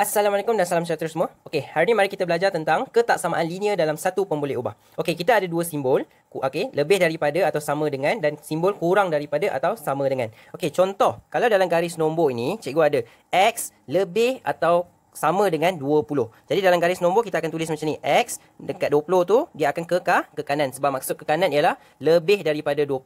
Assalamualaikum dan salam sejahtera semua. Okey, hari ini mari kita belajar tentang ketaksamaan linear dalam satu pemboleh ubah. Okey, kita ada dua simbol, okey, lebih daripada atau sama dengan dan simbol kurang daripada atau sama dengan. Okey, contoh, kalau dalam garis nombor ini, cikgu ada x lebih atau sama dengan 20. Jadi dalam garis nombor kita akan tulis macam ni, x dekat 20 tu dia akan ke ke kanan sebab maksud ke kanan ialah lebih daripada 20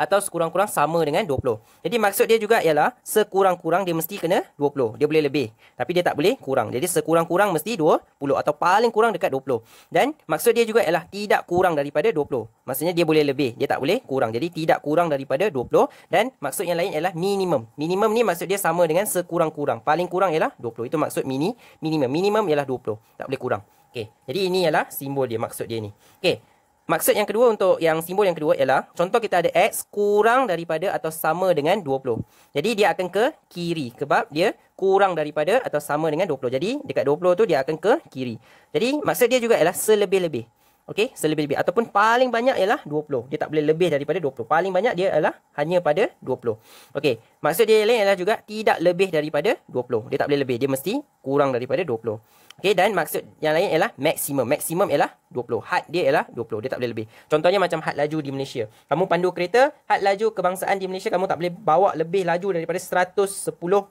atau sekurang-kurang sama dengan 20. Jadi maksud dia juga ialah sekurang-kurang dia mesti kena 20. Dia boleh lebih tapi dia tak boleh kurang. Jadi sekurang-kurang mesti 20 atau paling kurang dekat 20. Dan maksud dia juga ialah tidak kurang daripada 20. Maksudnya dia boleh lebih, dia tak boleh kurang. Jadi tidak kurang daripada 20 dan maksud yang lain ialah minimum. Minimum ni maksud dia sama dengan sekurang-kurang. Paling kurang ialah 20. Itu maksud mini minimum. Minimum ialah 20. Tak boleh kurang. Okay. Jadi ini ialah simbol dia maksud dia ni. Okay. Maksud yang kedua untuk yang simbol yang kedua ialah contoh kita ada x kurang daripada atau sama dengan 20. Jadi dia akan ke kiri sebab dia kurang daripada atau sama dengan 20. Jadi dekat 20 tu dia akan ke kiri. Jadi maksud dia juga ialah selebih-lebih. Okey, selebih-lebih ataupun paling banyak ialah 20. Dia tak boleh lebih daripada 20. Paling banyak dia ialah hanya pada 20. Okey, maksud dia lain ialah juga tidak lebih daripada 20. Dia tak boleh lebih, dia mesti kurang daripada 20. Okay, dan maksud yang lain ialah maksimum. Maksimum ialah 20. Had dia ialah 20. Dia tak boleh lebih. Contohnya macam had laju di Malaysia. Kamu pandu kereta, had laju kebangsaan di Malaysia, kamu tak boleh bawa lebih laju daripada 110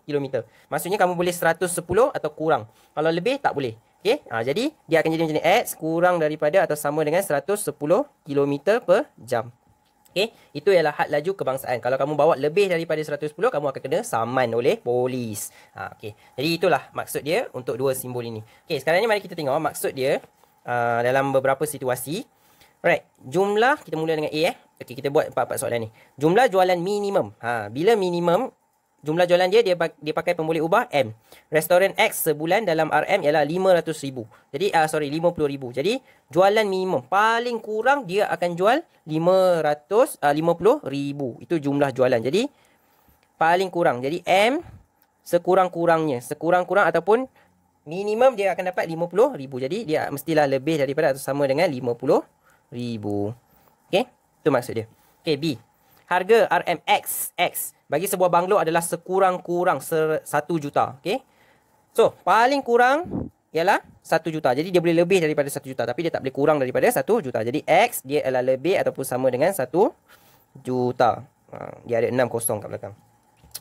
km. Maksudnya kamu boleh 110 atau kurang. Kalau lebih, tak boleh. Okay, ha, jadi dia akan jadi macam ni. X kurang daripada atau sama dengan 110 km per jam. Okay, itu ialah had laju kebangsaan. Kalau kamu bawa lebih daripada 110, kamu akan kena saman oleh polis. Ha, okay, jadi itulah maksud dia untuk dua simbol ini. Okay, sekarang ni mari kita tengok maksud dia uh, dalam beberapa situasi. Alright, jumlah, kita mula dengan A eh. Okay, kita buat empat-empat soalan ni. Jumlah jualan minimum. Ha, bila minimum, jumlah jualan dia dia dia pakai pemboleh ubah M. Restoran X sebulan dalam RM ialah 500,000. Jadi uh, sorry 50,000. Jadi jualan minimum paling kurang dia akan jual 500 uh, 50,000. Itu jumlah jualan. Jadi paling kurang. Jadi M sekurang-kurangnya, sekurang-kurang ataupun minimum dia akan dapat 50,000. Jadi dia mestilah lebih daripada atau sama dengan 50,000. Okey? Itu maksud dia. Okey, B harga RMX X bagi sebuah banglo adalah sekurang-kurang 1 juta. Okay? So, paling kurang ialah 1 juta. Jadi, dia boleh lebih daripada 1 juta. Tapi, dia tak boleh kurang daripada 1 juta. Jadi, X dia adalah lebih ataupun sama dengan 1 juta. Ha, dia ada 6 kosong kat belakang.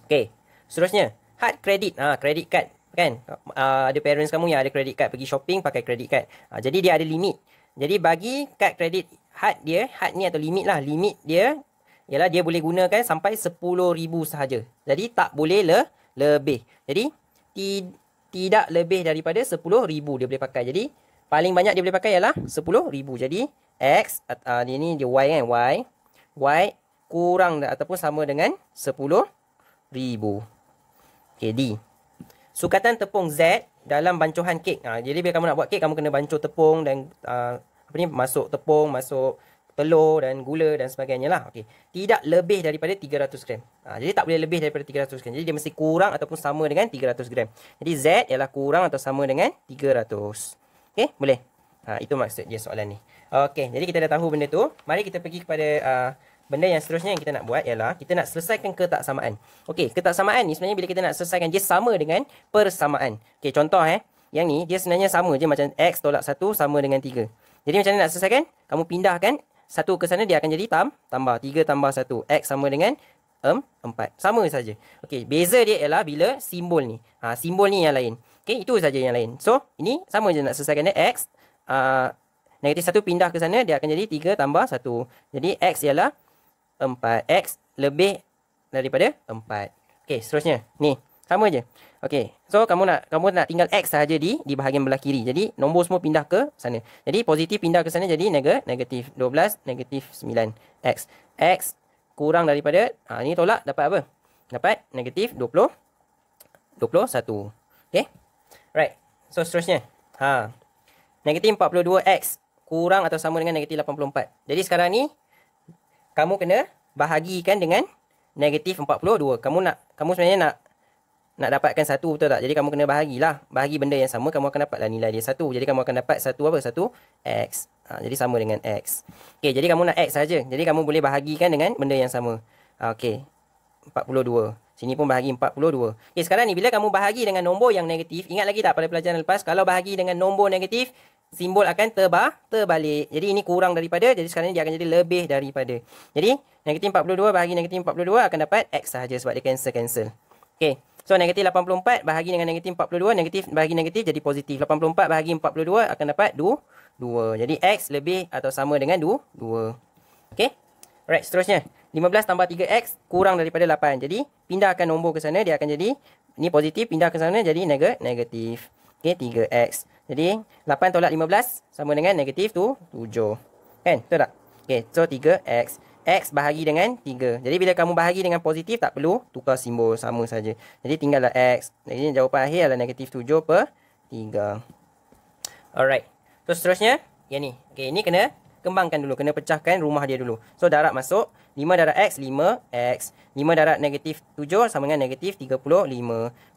Okay. Seterusnya, hard credit. Ah, ha, credit card. Kan? Ha, ada parents kamu yang ada credit card. Pergi shopping, pakai credit card. Ha, jadi, dia ada limit. Jadi, bagi card credit hard dia, hard ni atau limit lah. Limit dia ialah dia boleh gunakan sampai 10,000 sahaja. Jadi tak boleh le- lebih. Jadi ti- tidak lebih daripada 10,000 dia boleh pakai. Jadi paling banyak dia boleh pakai ialah 10,000. Jadi X, uh, ah, ini, ini dia Y kan, Y. Y kurang ataupun sama dengan 10,000. Okay, D. Sukatan tepung Z dalam bancuhan kek. Ha, jadi bila kamu nak buat kek, kamu kena bancuh tepung dan uh, apa ni, masuk tepung, masuk telur dan gula dan sebagainya lah. Okay. Tidak lebih daripada 300 gram. Ha, jadi tak boleh lebih daripada 300 gram. Jadi dia mesti kurang ataupun sama dengan 300 gram. Jadi Z ialah kurang atau sama dengan 300. Okay, boleh? Ha, itu maksud dia soalan ni. Okay, jadi kita dah tahu benda tu. Mari kita pergi kepada uh, benda yang seterusnya yang kita nak buat ialah kita nak selesaikan ketaksamaan. Okey, ketaksamaan ni sebenarnya bila kita nak selesaikan dia sama dengan persamaan. Okey, contoh eh. Yang ni dia sebenarnya sama je macam X tolak 1 sama dengan 3. Jadi macam mana nak selesaikan? Kamu pindahkan satu ke sana dia akan jadi tam, tambah. Tiga tambah satu. X sama dengan um, empat. Sama saja. Okey, beza dia ialah bila simbol ni. Ha, simbol ni yang lain. Okey, itu saja yang lain. So, ini sama je nak selesaikan dia. X, uh, negatif satu pindah ke sana, dia akan jadi tiga tambah satu. Jadi, X ialah empat. X lebih daripada empat. Okey, seterusnya. Ni, sama je. Okey. So kamu nak kamu nak tinggal x saja di di bahagian belah kiri. Jadi nombor semua pindah ke sana. Jadi positif pindah ke sana jadi negatif 12 negatif 9x. x kurang daripada ha ni tolak dapat apa? Dapat negatif 20 21. Okey. Right. So seterusnya. Ha. Negatif 42x kurang atau sama dengan negatif 84. Jadi sekarang ni kamu kena bahagikan dengan negatif 42. Kamu nak kamu sebenarnya nak nak dapatkan satu betul tak? Jadi kamu kena bahagilah. Bahagi benda yang sama kamu akan dapatlah nilai dia satu. Jadi kamu akan dapat satu apa? Satu X. Ha, jadi sama dengan X. Okey jadi kamu nak X saja. Jadi kamu boleh bahagikan dengan benda yang sama. Ha, okey. 42. Sini pun bahagi 42. Okey sekarang ni bila kamu bahagi dengan nombor yang negatif. Ingat lagi tak pada pelajaran lepas. Kalau bahagi dengan nombor negatif. Simbol akan terba, terbalik. Jadi ini kurang daripada. Jadi sekarang ni dia akan jadi lebih daripada. Jadi negatif 42 bahagi negatif 42 akan dapat X saja Sebab dia cancel-cancel. Okay. So negatif 84 bahagi dengan negatif 42 Negatif bahagi negatif jadi positif 84 bahagi 42 akan dapat 2, 2. Jadi X lebih atau sama dengan 2, 2. Okay Alright seterusnya 15 tambah 3X kurang daripada 8 Jadi pindahkan nombor ke sana dia akan jadi Ni positif pindah ke sana jadi neg negatif Okay 3X Jadi 8 tolak 15 sama dengan negatif tu 7 Kan betul tak? Okay so 3X X bahagi dengan 3. Jadi bila kamu bahagi dengan positif tak perlu tukar simbol sama saja. Jadi tinggallah X. Jadi jawapan akhir adalah negatif 7 per 3. Alright. terus seterusnya yang ni. Okay ini kena kembangkan dulu. Kena pecahkan rumah dia dulu. So darab masuk. 5 darab X 5 X. 5 darab negatif 7 sama dengan negatif 35.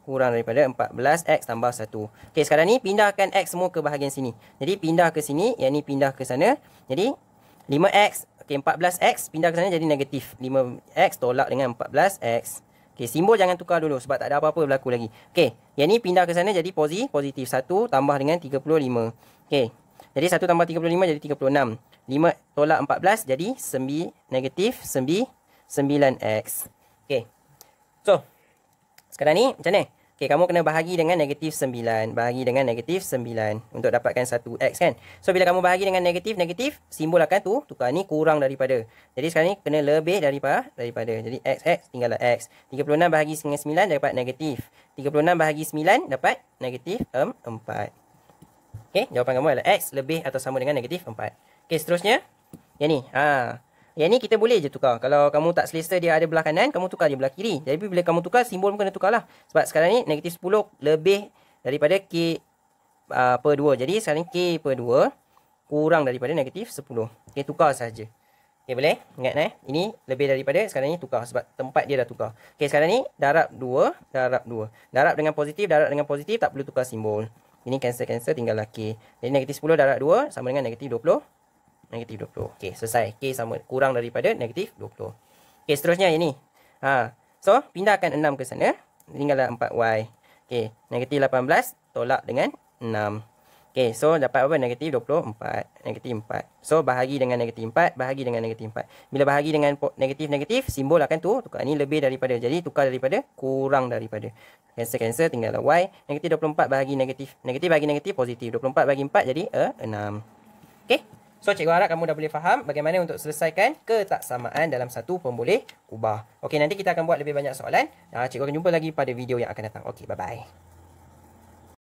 Kurang daripada 14 X tambah 1. Okay sekarang ni pindahkan X semua ke bahagian sini. Jadi pindah ke sini. Yang ni pindah ke sana. Jadi 5x okay, 14x pindah ke sana jadi negatif 5x tolak dengan 14x okay, Simbol jangan tukar dulu sebab tak ada apa-apa berlaku lagi okay, Yang ni pindah ke sana jadi positif, positif 1 tambah dengan 35 okay, Jadi 1 tambah 35 jadi 36 5 tolak 14 jadi 9, negatif 9, 9x okay. So sekarang ni macam mana? Okay, kamu kena bahagi dengan negatif 9. Bahagi dengan negatif 9 untuk dapatkan 1x kan. So, bila kamu bahagi dengan negatif, negatif, simbol akan tu, tukar ni kurang daripada. Jadi, sekarang ni kena lebih daripada. daripada. Jadi, x, x, tinggallah x. 36 bahagi dengan 9 dapat negatif. 36 bahagi 9 dapat negatif um, 4. Okay, jawapan kamu adalah x lebih atau sama dengan negatif 4. Okay, seterusnya. Yang ni. Haa. Yang ni kita boleh je tukar. Kalau kamu tak selesa dia ada belah kanan, kamu tukar dia belah kiri. Jadi bila kamu tukar, simbol pun kena tukarlah. Sebab sekarang ni negatif 10 lebih daripada K uh, per 2. Jadi sekarang K per 2 kurang daripada negatif 10. Okay, tukar sahaja. Okay, boleh? Ingat eh? Ini lebih daripada sekarang ni tukar sebab tempat dia dah tukar. Okay, sekarang ni darab 2, darab 2. Darab dengan positif, darab dengan positif tak perlu tukar simbol. Ini cancel-cancel tinggal lah K. Jadi negatif 10 darab 2 sama dengan negatif 20 negatif 20. Okey, selesai. K sama kurang daripada negatif 20. Okey, seterusnya ini. Ha. So, pindahkan 6 ke sana. Tinggallah 4Y. Okey, negatif 18 tolak dengan 6. Okey, so dapat apa? Negatif 24. Negatif 4. So, bahagi dengan negatif 4. Bahagi dengan negatif 4. Bila bahagi dengan negatif-negatif, simbol akan tu. Tukar ni lebih daripada. Jadi, tukar daripada kurang daripada. Cancel-cancel, Tinggal Y. Negatif 24 bahagi negatif. Negatif bahagi negatif, positif. 24 bahagi 4 jadi uh, eh, 6. Okey? So cikgu harap kamu dah boleh faham bagaimana untuk selesaikan ketaksamaan dalam satu pemboleh kubah. Okey nanti kita akan buat lebih banyak soalan. Ah cikgu akan jumpa lagi pada video yang akan datang. Okey bye bye.